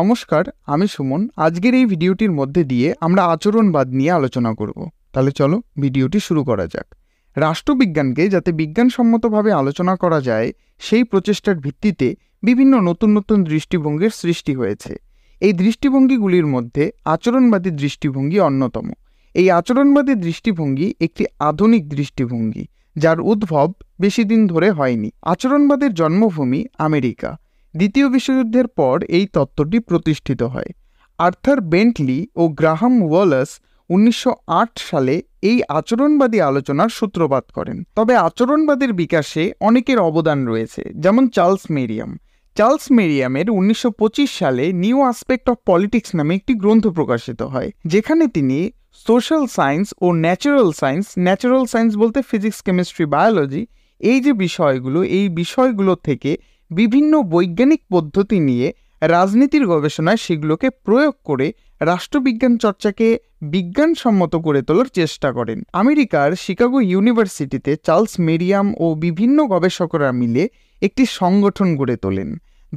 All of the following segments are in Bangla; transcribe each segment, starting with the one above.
নমস্কার আমি সুমন আজকের এই ভিডিওটির মধ্যে দিয়ে আমরা আচরণবাদ নিয়ে আলোচনা করব তাহলে চলো ভিডিওটি শুরু করা যাক রাষ্ট্রবিজ্ঞানকে যাতে বিজ্ঞানসম্মতভাবে আলোচনা করা যায় সেই প্রচেষ্টার ভিত্তিতে বিভিন্ন নতুন নতুন দৃষ্টিভঙ্গির সৃষ্টি হয়েছে এই দৃষ্টিভঙ্গিগুলির মধ্যে আচরণবাদী দৃষ্টিভঙ্গি অন্যতম এই আচরণবাদী দৃষ্টিভঙ্গি একটি আধুনিক দৃষ্টিভঙ্গি যার উদ্ভব বেশি দিন ধরে হয়নি আচরণবাদের জন্মভূমি আমেরিকা দ্বিতীয় বিশ্বযুদ্ধের পর এই তত্ত্বটি প্রতিষ্ঠিত হয় আর্থার বেন্টলি ও গ্রাহাম ওয়ালাস উনিশশো সালে এই আচরণবাদী আলোচনার সূত্রপাত করেন তবে আচরণবাদের বিকাশে অনেকের অবদান রয়েছে যেমন চার্লস মেরিয়াম চার্লস মেরিয়ামের উনিশশো সালে নিউ আসপেক্ট অফ পলিটিক্স নামে একটি গ্রন্থ প্রকাশিত হয় যেখানে তিনি সোশ্যাল সায়েন্স ও ন্যাচারাল সায়েন্স ন্যাচারাল সায়েন্স বলতে ফিজিক্স কেমিস্ট্রি বায়োলজি এই যে বিষয়গুলো এই বিষয়গুলো থেকে বিভিন্ন বৈজ্ঞানিক পদ্ধতি নিয়ে রাজনীতির গবেষণায় সেগুলোকে প্রয়োগ করে রাষ্ট্রবিজ্ঞান চর্চাকে বিজ্ঞানসম্মত করে তোলার চেষ্টা করেন আমেরিকার শিকাগো ইউনিভার্সিটিতে চার্লস মেরিয়াম ও বিভিন্ন গবেষকরা মিলে একটি সংগঠন গড়ে তোলেন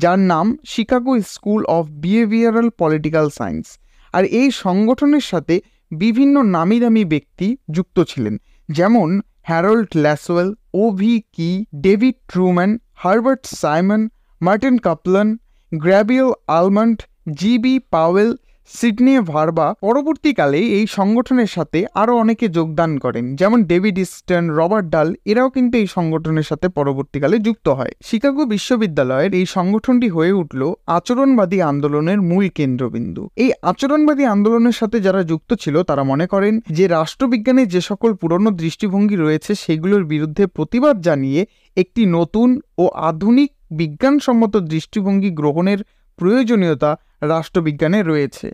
যার নাম Chicago school of behavioural political science আর এই সংগঠনের সাথে বিভিন্ন নামি দামি ব্যক্তি যুক্ত ছিলেন যেমন হ্যারল্ড ল্যাসওয়েল ओवी की David Truman Herbert Simon Martin Kaplan Gabriel Almond G B Powell Sidney Verba পরবর্তীকালে এই সংগঠনের সাথে আরও অনেকে যোগদান করেন যেমন ডেভিড ইস্টন রবার্ট ডাল এরাও কিন্তু এই সংগঠনের সাথে পরবর্তীকালে যুক্ত হয় শিকাগো বিশ্ববিদ্যালয়ের এই সংগঠনটি হয়ে উঠল আচরণবাদী আন্দোলনের মূল কেন্দ্রবিন্দু এই আচরণবাদী আন্দোলনের সাথে যারা যুক্ত ছিল তারা মনে করেন যে রাষ্ট্রবিজ্ঞানে যে সকল পুরনো দৃষ্টিভঙ্গি রয়েছে সেগুলোর বিরুদ্ধে প্রতিবাদ জানিয়ে একটি নতুন ও আধুনিক বিজ্ঞানসম্মত দৃষ্টিভঙ্গি গ্রহণের প্রয়োজনীয়তা রাষ্ট্রবিজ্ঞানে রয়েছে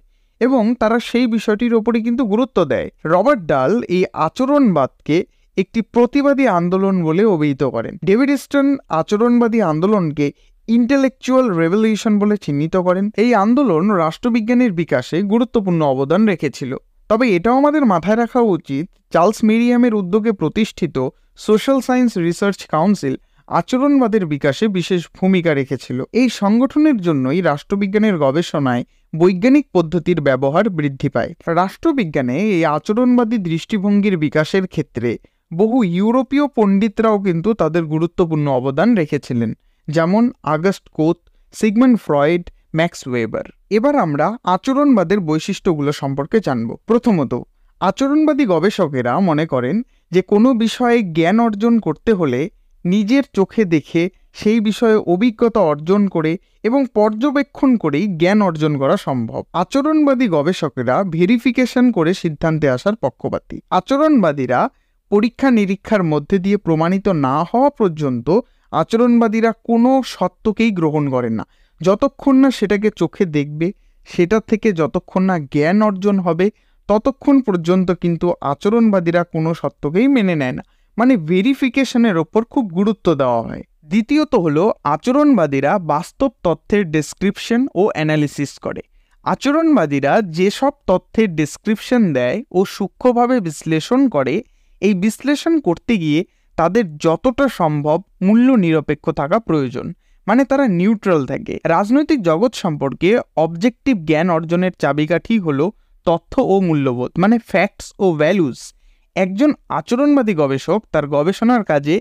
এবং তারা সেই বিষয়টির ওপরে কিন্তু গুরুত্ব দেয় রবার্ট ডাল এই আচরণবাদকে একটি প্রতিবাদী আন্দোলন বলে অভিহিত করেন ডেভিড স্টন আচরণবাদী আন্দোলনকে ইন্টেলেকচুয়াল রেভলিউশন বলে চিহ্নিত করেন এই আন্দোলন রাষ্ট্রবিজ্ঞানের বিকাশে গুরুত্বপূর্ণ অবদান রেখেছিল তবে এটাও আমাদের মাথায় রাখা উচিত চার্লস মিরিয়ামের উদ্যোগে প্রতিষ্ঠিত সোশ্যাল সায়েন্স রিসার্চ কাউন্সিল আচরণবাদের বিকাশে বিশেষ ভূমিকা রেখেছিল এই সংগঠনের জন্যই রাষ্ট্রবিজ্ঞানের গবেষণায় বৈজ্ঞানিক পদ্ধতির ব্যবহার বৃদ্ধি পায় রাষ্ট্রবিজ্ঞানে এই আচরণবাদী দৃষ্টিভঙ্গির বিকাশের ক্ষেত্রে বহু ইউরোপীয় পণ্ডিতরাও কিন্তু তাদের গুরুত্বপূর্ণ অবদান রেখেছিলেন যেমন August Comte Sigmund Freud Max Weber এবার আমরা আচরণবাদের বৈশিষ্ট্যগুলো সম্পর্কে জানব প্রথমত আচরণবাদী গবেষকেরা মনে করেন যে কোনো বিষয়ে জ্ঞান অর্জন করতে হলে নিজের চোখে দেখে সেই বিষয়ে অভিজ্ঞতা অর্জন করে এবং পর্যবেক্ষণ করেই জ্ঞান অর্জন করা সম্ভব আচরণবাদী গবেষকেরা ভেরিফিকেশন করে সিদ্ধান্তে আসার পক্ষপাতী আচরণবাদীরা পরীক্ষা নিরীক্ষার মধ্যে দিয়ে প্রমাণিত না হওয়া পর্যন্ত আচরণবাদীরা কোনো সত্যকেই গ্রহণ করেন না যতক্ষণ না সেটাকে চোখে দেখবে সেটা থেকে যতক্ষণ না জ্ঞান অর্জন হবে ততক্ষণ পর্যন্ত কিন্তু আচরণবাদীরা কোনো সত্যকেই মেনে নেয় না মানে ভেরিফিকেশনের ওপর খুব গুরুত্ব দেওয়া হয় দ্বিতীয়ত হলো আচরণবাদীরা বাস্তব তথ্যের ডেসক্রিপশন ও অ্যানালিসিস করে আচরণবাদীরা যেসব তথ্যের ডেসক্রিপশন দেয় ও সূক্ষ্মভাবে বিশ্লেষণ করে এই বিশ্লেষণ করতে গিয়ে তাদের যতটা সম্ভব মূল্য নিরপেক্ষ থাকা প্রয়োজন মানে তারা নিউট্রাল থাকে রাজনৈতিক জগৎ সম্পর্কে অবজেক্টিভ জ্ঞান অর্জনের চাবিকাঠি হল তথ্য ও মূল্যবোধ মানে ফ্যাক্টস ও ভ্যালুস একজন আচরণবাদী গবেষক তার গবেষণার কাজে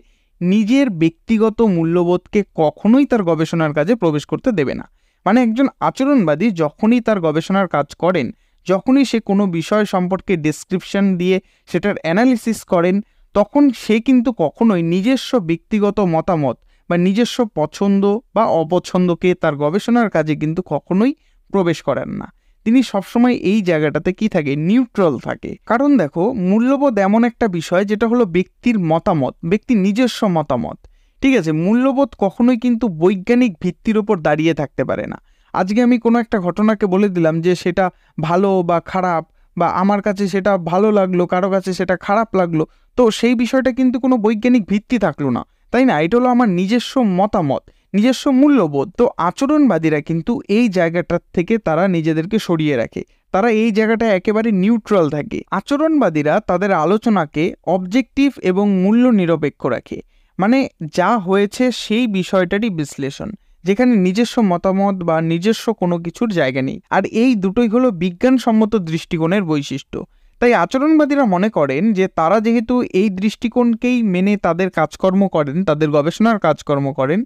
নিজের ব্যক্তিগত মূল্যবোধকে কখনোই তার গবেষণার কাজে প্রবেশ করতে দেবে না মানে একজন আচরণবাদী যখনই তার গবেষণার কাজ করেন যখনই সে কোনো বিষয় সম্পর্কে ডেসক্রিপশন দিয়ে সেটার অ্যানালিসিস করেন তখন সে কিন্তু কখনোই নিজস্ব ব্যক্তিগত মতামত বা নিজস্ব পছন্দ বা অপছন্দকে তার গবেষণার কাজে কিন্তু কখনোই প্রবেশ করেন না তিনি সবসময় এই জায়গাটাতে কি থাকে নিউট্রাল থাকে কারণ দেখো মূল্যবোধ এমন একটা বিষয় যেটা হলো ব্যক্তির মতামত ব্যক্তির নিজস্ব মতামত ঠিক আছে মূল্যবোধ কখনোই কিন্তু বৈজ্ঞানিক ভিত্তির ওপর দাঁড়িয়ে থাকতে পারে না আজকে আমি কোনো একটা ঘটনাকে বলে দিলাম যে সেটা ভালো বা খারাপ বা আমার কাছে সেটা ভালো লাগলো কারো কাছে সেটা খারাপ লাগলো তো সেই বিষয়টা কিন্তু কোনো বৈজ্ঞানিক ভিত্তি থাকলো না তাই না এটা হলো আমার নিজস্ব মতামত নিজস্ব মূল্যবোধ তো আচরণবাদীরা কিন্তু এই জায়গাটার থেকে তারা নিজেদেরকে সরিয়ে রাখে তারা এই জায়গাটা একেবারে নিউট্রাল থাকে আচরণবাদীরা তাদের আলোচনাকে অবজেক্টিভ এবং মূল্য নিরপেক্ষ রাখে মানে যা হয়েছে সেই বিষয়টারই বিশ্লেষণ যেখানে নিজস্ব মতামত বা নিজস্ব কোনো কিছুর জায়গা নেই আর এই দুটোই হলো বিজ্ঞানসম্মত দৃষ্টিকোণের বৈশিষ্ট্য তাই আচরণবাদীরা মনে করেন যে তারা যেহেতু এই দৃষ্টিকোণকেই মেনে তাদের কাজকর্ম করেন তাদের গবেষণার কাজকর্ম করেন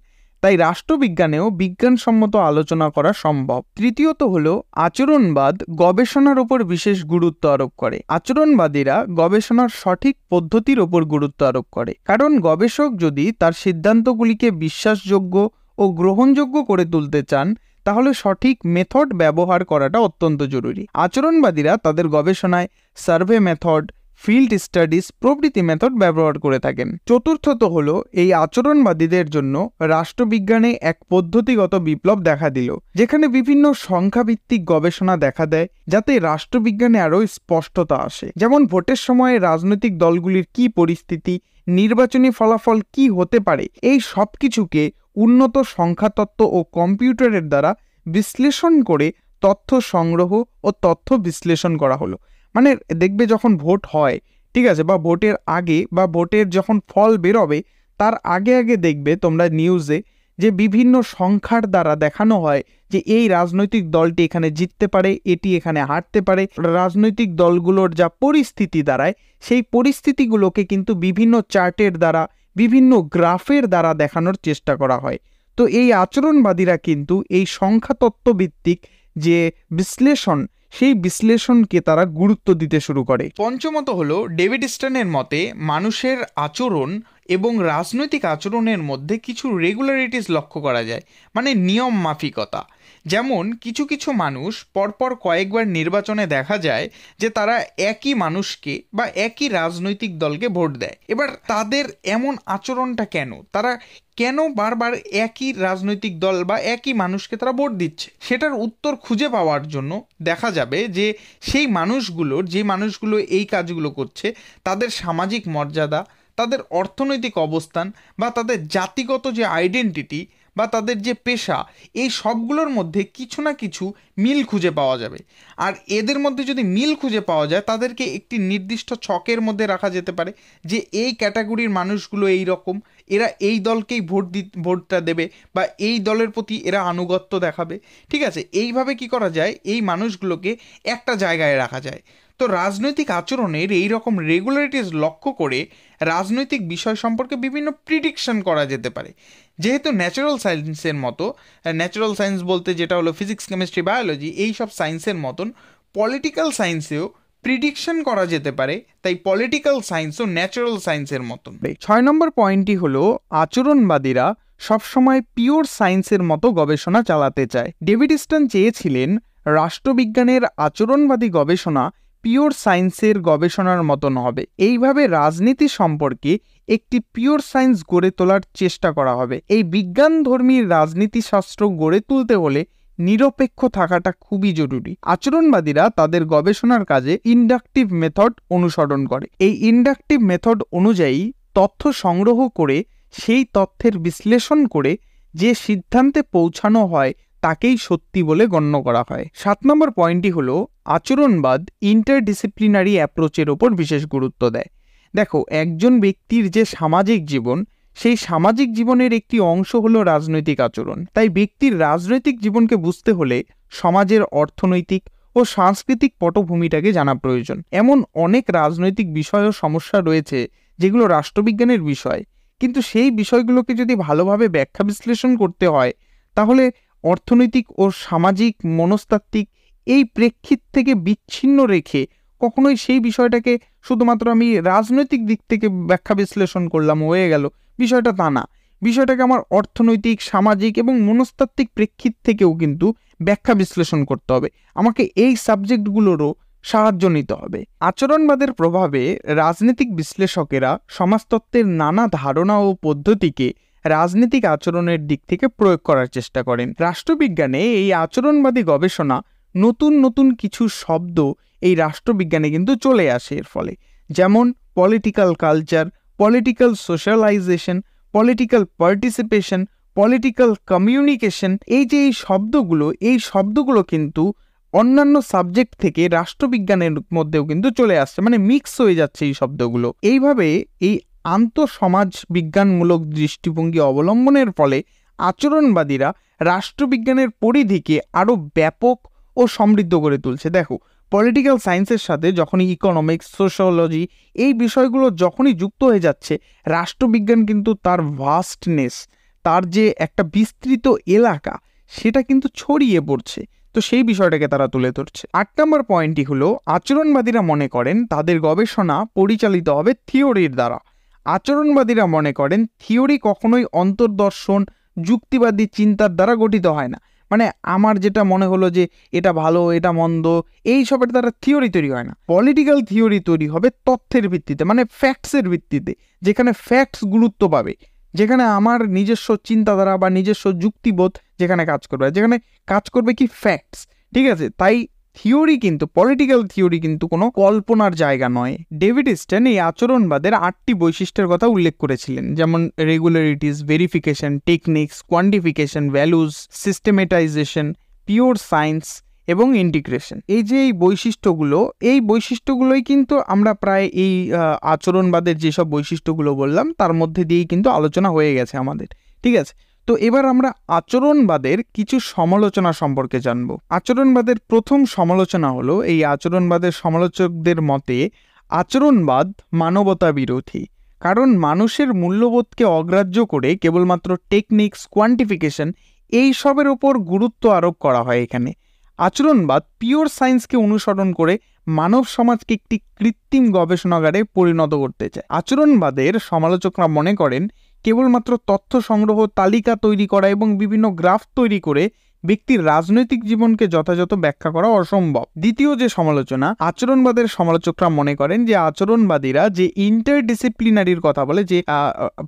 তাই রাষ্ট্রবিজ্ঞানেও বিজ্ঞানসম্মত আলোচনা করা সম্ভব তৃতীয়ত হল আচরণবাদ গবেষণার ওপর বিশেষ গুরুত্ব আরোপ করে আচরণবাদীরা গবেষণার সঠিক পদ্ধতির ওপর গুরুত্ব আরোপ করে কারণ গবেষক যদি তার সিদ্ধান্তগুলিকে বিশ্বাসযোগ্য ও গ্রহণযোগ্য করে তুলতে চান তাহলে সঠিক মেথড ব্যবহার করাটা অত্যন্ত জরুরি আচরণবাদীরা তাদের গবেষণায় সার্ভে মেথড ফিল্ড স্টাডিজ প্রভৃতি মেথড ব্যবহার করে থাকেন চতুর্থত হল এই আচরণবাদীদের জন্য রাষ্ট্রবিজ্ঞানে এক পদ্ধতিগত বিপ্লব দেখা দিল যেখানে বিভিন্ন সংখ্যাভিত্তিক গবেষণা দেখা দেয় যাতে রাষ্ট্রবিজ্ঞানে আরও স্পষ্টতা আসে যেমন ভোটের সময়ে রাজনৈতিক দলগুলির কি পরিস্থিতি নির্বাচনী ফলাফল কি হতে পারে এই সব কিছুকে উন্নত সংখ্যাতত্ত্ব ও কম্পিউটারের দ্বারা বিশ্লেষণ করে তথ্য সংগ্রহ ও তথ্য বিশ্লেষণ করা হলো মানে দেখবে যখন ভোট হয় ঠিক আছে বা ভোটের আগে বা ভোটের যখন ফল বেরোবে তার আগে আগে দেখবে তোমরা নিউজে যে বিভিন্ন সংখ্যার দ্বারা দেখানো হয় যে এই রাজনৈতিক দলটি এখানে জিততে পারে এটি এখানে হারতে পারে রাজনৈতিক দলগুলোর যা পরিস্থিতি দ্বারায় সেই পরিস্থিতিগুলোকে কিন্তু বিভিন্ন চার্টের দ্বারা বিভিন্ন গ্রাফের দ্বারা দেখানোর চেষ্টা করা হয় তো এই আচরণবাদীরা কিন্তু এই সংখ্যাতত্ত্বভিত্তিক যে বিশ্লেষণ সেই বিশ্লেষণকে তারা গুরুত্ব দিতে শুরু করে পঞ্চমত হল ডেভিড স্টানের মতে মানুষের আচরণ এবং রাজনৈতিক আচরণের মধ্যে কিছু রেগুলারিটিস লক্ষ্য করা যায় মানে নিয়ম মাফিকতা যেমন কিছু কিছু মানুষ পরপর কয়েকবার নির্বাচনে দেখা যায় যে তারা একই মানুষকে বা একই রাজনৈতিক দলকে ভোট দেয় এবার তাদের এমন আচরণটা কেন তারা কেন বারবার একই রাজনৈতিক দল বা একই মানুষকে তারা ভোট দিচ্ছে সেটার উত্তর খুঁজে পাওয়ার জন্য দেখা যাবে যে সেই মানুষগুলোর যে মানুষগুলো এই কাজগুলো করছে তাদের সামাজিক মর্যাদা তাদের অর্থনৈতিক অবস্থান বা তাদের জাতিগত যে আইডেন্টিটি বা তাদের যে পেশা এই সবগুলোর মধ্যে কিছু না কিছু মিল খুঁজে পাওয়া যাবে আর এদের মধ্যে যদি মিল খুঁজে পাওয়া যায় তাদেরকে একটি নির্দিষ্ট ছকের মধ্যে রাখা যেতে পারে যে এই ক্যাটাগরির মানুষগুলো এই রকম এরা এই দলকেই ভোট দি ভোটটা দেবে বা এই দলের প্রতি এরা আনুগত্য দেখাবে ঠিক আছে এইভাবে কি করা যায় এই মানুষগুলোকে একটা জায়গায় রাখা যায় তো রাজনৈতিক আচরণের এই রকম রেগুলারিটিস লক্ষ্য করে রাজনৈতিক বিষয় সম্পর্কে বিভিন্ন প্রিডিকশন করা যেতে পারে যেহেতু ন্যাচারাল সায়েন্সের মতো ন্যাচারাল সায়েন্স বলতে যেটা হলো ফিজিক্স কেমিস্ট্রি বায়োলজি এই সব সায়েন্সের মতন পলিটিক্যাল সায়েন্সেও প্রিডিকশন করা যেতে পারে তাই পলিটিক্যাল সায়েন্সও ন্যাচারাল সায়েন্সের মতন ছয় নম্বর পয়েন্টটি হলো আচরণবাদীরা সবসময় পিওর সায়েন্সের মতো গবেষণা চালাতে চায় ডেভিড ইস্টন চেয়েছিলেন রাষ্ট্রবিজ্ঞানের আচরণবাদী গবেষণা পিওর সায়েন্সের গবেষণার মতন হবে এইভাবে রাজনীতি সম্পর্কে একটি পিওর সায়েন্স গড়ে তোলার চেষ্টা করা হবে এই বিজ্ঞানধর্মী রাজনীতিশাস্ত্র গড়ে তুলতে হলে নিরপেক্ষ থাকাটা খুবই জরুরি আচরণবাদীরা তাদের গবেষণার কাজে ইন্ডাকটিভ মেথড অনুসরণ করে এই ইন্ডাকটিভ মেথড অনুযায়ী তথ্য সংগ্রহ করে সেই তথ্যের বিশ্লেষণ করে যে সিদ্ধান্তে পৌঁছানো হয় তাকেই সত্যি বলে গণ্য করা হয় সাত নম্বর পয়েন্টটি হল আচরণবাদ ইন্টারডিসিপ্লিনারি অ্যাপ্রোচের ওপর বিশেষ গুরুত্ব দেয় দেখো একজন ব্যক্তির যে সামাজিক জীবন সেই সামাজিক জীবনের একটি অংশ হলো রাজনৈতিক আচরণ তাই ব্যক্তির রাজনৈতিক জীবনকে বুঝতে হলে সমাজের অর্থনৈতিক ও সাংস্কৃতিক পটভূমিটাকে জানা প্রয়োজন এমন অনেক রাজনৈতিক বিষয় ও সমস্যা রয়েছে যেগুলো রাষ্ট্রবিজ্ঞানের বিষয় কিন্তু সেই বিষয়গুলোকে যদি ভালোভাবে ব্যাখ্যা বিশ্লেষণ করতে হয় তাহলে অর্থনৈতিক ও সামাজিক মনস্তাত্ত্বিক এই প্রেক্ষিত থেকে বিচ্ছিন্ন রেখে কখনোই সেই বিষয়টাকে শুধুমাত্র আমি রাজনৈতিক দিক থেকে ব্যাখ্যা বিশ্লেষণ করলাম হয়ে গেল বিষয়টা তা না বিষয়টাকে আমার অর্থনৈতিক সামাজিক এবং মনস্তাত্ত্বিক প্রেক্ষিত থেকেও কিন্তু ব্যাখ্যা বিশ্লেষণ করতে হবে আমাকে এই সাবজেক্টগুলোরও সাহায্য নিতে হবে আচরণবাদের প্রভাবে রাজনৈতিক বিশ্লেষকেরা সমাজতত্ত্বের নানা ধারণা ও পদ্ধতিকে রাজনৈতিক আচরণের দিক থেকে প্রয়োগ করার চেষ্টা করেন রাষ্ট্রবিজ্ঞানে এই আচরণবাদী গবেষণা নতুন নতুন কিছু শব্দ এই রাষ্ট্রবিজ্ঞানে কিন্তু চলে আসে এর ফলে যেমন political culture political socialisation political participation political communication এই যে এই শব্দগুলো এই শব্দগুলো কিন্তু অন্যান্য সাবজেক্ট থেকে রাষ্ট্রবিজ্ঞানের মধ্যেও কিন্তু চলে আসছে মানে মিক্স হয়ে যাচ্ছে এই শব্দগুলো এইভাবে এই আন্তঃসমাজ বিজ্ঞানমূলক দৃষ্টিভঙ্গি অবলম্বনের ফলে আচরণবাদীরা রাষ্ট্রবিজ্ঞানের পরিধিকে আরও ব্যাপক ও সমৃদ্ধ করে তুলছে দেখো পলিটিক্যাল সায়েন্সের সাথে যখনই ইকোনমিক্স সোশ্যোলজি এই বিষয়গুলো যখনই যুক্ত হয়ে যাচ্ছে রাষ্ট্রবিজ্ঞান কিন্তু তার ভাস্টনেস তার যে একটা বিস্তৃত এলাকা সেটা কিন্তু ছড়িয়ে পড়ছে তো সেই বিষয়টাকে তারা তুলে ধরছে আট নম্বর পয়েন্টটি হলো আচরণবাদীরা মনে করেন তাদের গবেষণা পরিচালিত হবে থিওরির দ্বারা আচরণবাদীরা মনে করেন থিওরি কখনোই অন্তর্দর্শন যুক্তিবাদী চিন্তার দ্বারা গঠিত হয় না মানে আমার যেটা মনে হলো যে এটা ভালো এটা মন্দ এই সবের দ্বারা থিওরি তৈরি হয় না পলিটিক্যাল থিওরি তৈরি হবে তথ্যের ভিত্তিতে মানে ফ্যাক্টসের ভিত্তিতে যেখানে ফ্যাক্টস গুরুত্ব পাবে যেখানে আমার নিজস্ব চিন্তাধারা বা নিজস্ব যুক্তিবোধ যেখানে কাজ করবে যেখানে কাজ করবে কি ফ্যাক্টস ঠিক আছে তাই থিওরি কিন্তু পলিটিক্যাল থিওরি কিন্তু কোনো কল্পনার জায়গা নয় ডেভিড ইস্টেন এই আচরণবাদের আটটি বৈশিষ্ট্যের কথা উল্লেখ করেছিলেন যেমন regularities verification techniques quantification values systematisation pure science এবং ইন্টিগ্রেশন এই যে এই বৈশিষ্ট্যগুলো এই বৈশিষ্ট্যগুলোই কিন্তু আমরা প্রায় এই আচরণবাদের যেসব বৈশিষ্ট্যগুলো বললাম তার মধ্যে দিয়েই কিন্তু আলোচনা হয়ে গেছে আমাদের ঠিক আছে তো এবার আমরা আচরণবাদের কিছু সমালোচনা সম্পর্কে জানব আচরণবাদের প্রথম সমালোচনা হলো এই আচরণবাদের সমালোচকদের মতে আচরণবাদ মানবতা বিরোধী কারণ মানুষের মূল্যবোধকে অগ্রাহ্য করে কেবলমাত্র টেকনিক্স কোয়ান্টিফিকেশন এই সবের ওপর গুরুত্ব আরোপ করা হয় এখানে আচরণবাদ পিওর সায়েন্সকে অনুসরণ করে মানব সমাজকে একটি কৃত্রিম গবেষণাগারে পরিণত করতে চায় আচরণবাদের সমালোচকরা মনে করেন কেবলমাত্র তথ্য সংগ্রহ তালিকা তৈরি করা এবং বিভিন্ন গ্রাফ তৈরি করে ব্যক্তির রাজনৈতিক জীবনকে যথাযথ ব্যাখ্যা করা অসম্ভব দ্বিতীয় যে সমালোচনা আচরণবাদের সমালোচকরা মনে করেন যে আচরণবাদীরা যে ইন্টারডিসিপ্লিনারির কথা বলে যে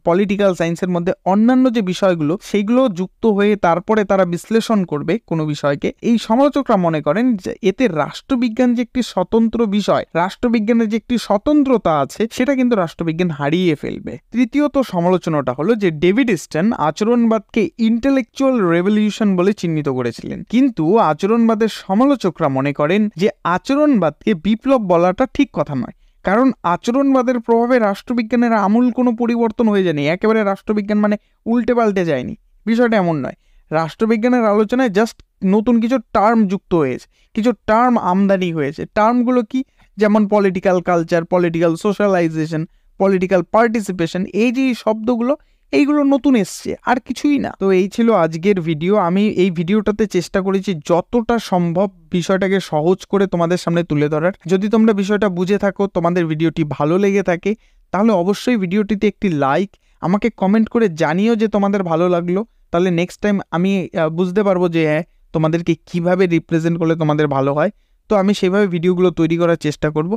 পলিটিক্যাল সায়েন্সের মধ্যে অন্যান্য যে বিষয়গুলো সেগুলো যুক্ত হয়ে তারপরে তারা বিশ্লেষণ করবে কোনো বিষয়কে এই সমালোচকরা মনে করেন যে এতে রাষ্ট্রবিজ্ঞান যে একটি স্বতন্ত্র বিষয় রাষ্ট্রবিজ্ঞানের যে একটি স্বতন্ত্রতা আছে সেটা কিন্তু রাষ্ট্রবিজ্ঞান হারিয়ে ফেলবে তৃতীয়ত সমালোচনাটা হলো যে ডেভিড স্টেন আচরণবাদকে ইন্টেলেকচুয়াল রেভলিউশন বলে চিহ্নিত প্রভাবিত করেছিলেন কিন্তু আচরণবাদের সমালোচকরা মনে করেন যে আচরণবাদকে বিপ্লব বলাটা ঠিক কথা নয় কারণ আচরণবাদের প্রভাবে রাষ্ট্রবিজ্ঞানের আমূল কোনো পরিবর্তন হয়ে যায়নি একেবারে রাষ্ট্রবিজ্ঞান মানে উল্টে পাল্টে যায়নি বিষয়টা এমন নয় রাষ্ট্রবিজ্ঞানের আলোচনায় জাস্ট নতুন কিছু টার্ম যুক্ত হয়েছে কিছু টার্ম আমদানি হয়েছে টার্মগুলো কি যেমন political culture political socialisation political participation এই যে শব্দগুলো এইগুলো নতুন এসছে আর কিছুই না তো এই ছিল আজকের ভিডিও আমি এই ভিডিওটাতে চেষ্টা করেছি যতটা সম্ভব বিষয়টাকে সহজ করে তোমাদের সামনে তুলে ধরার যদি তোমরা বিষয়টা বুঝে থাকো তোমাদের ভিডিওটি ভালো লেগে থাকে তাহলে অবশ্যই ভিডিওটিতে একটি লাইক আমাকে কমেন্ট করে জানিও যে তোমাদের ভালো লাগলো তাহলে নেক্সট টাইম আমি বুঝতে পারবো যে হ্যাঁ তোমাদেরকে কিভাবে রিপ্রেজেন্ট করলে তোমাদের ভালো হয় তো আমি সেভাবে ভিডিওগুলো তৈরি করার চেষ্টা করব